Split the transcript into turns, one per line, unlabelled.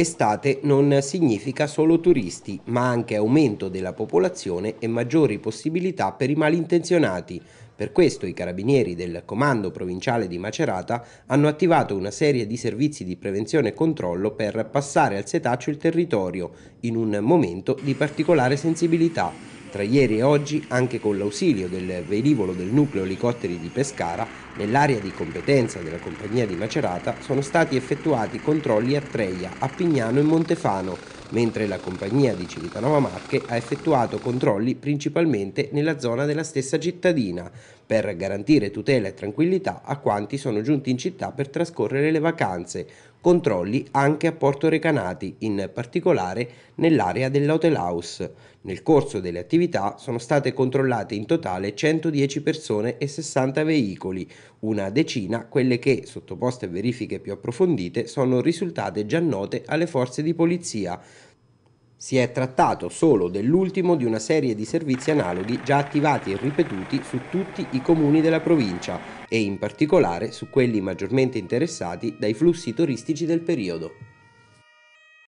Estate non significa solo turisti, ma anche aumento della popolazione e maggiori possibilità per i malintenzionati. Per questo i carabinieri del Comando Provinciale di Macerata hanno attivato una serie di servizi di prevenzione e controllo per passare al setaccio il territorio in un momento di particolare sensibilità tra ieri e oggi anche con l'ausilio del velivolo del nucleo elicotteri di Pescara, nell'area di competenza della compagnia di Macerata, sono stati effettuati controlli a Treia, a Pignano e Montefano, mentre la compagnia di Civitanova Marche ha effettuato controlli principalmente nella zona della stessa cittadina, per garantire tutela e tranquillità a quanti sono giunti in città per trascorrere le vacanze, controlli anche a Porto Recanati, in particolare nell'area dell'Hotel House. Nel corso delle attività sono state controllate in totale 110 persone e 60 veicoli, una decina quelle che, sottoposte a verifiche più approfondite, sono risultate già note alle forze di polizia. Si è trattato solo dell'ultimo di una serie di servizi analoghi già attivati e ripetuti su tutti i comuni della provincia e in particolare su quelli maggiormente interessati dai flussi turistici del periodo.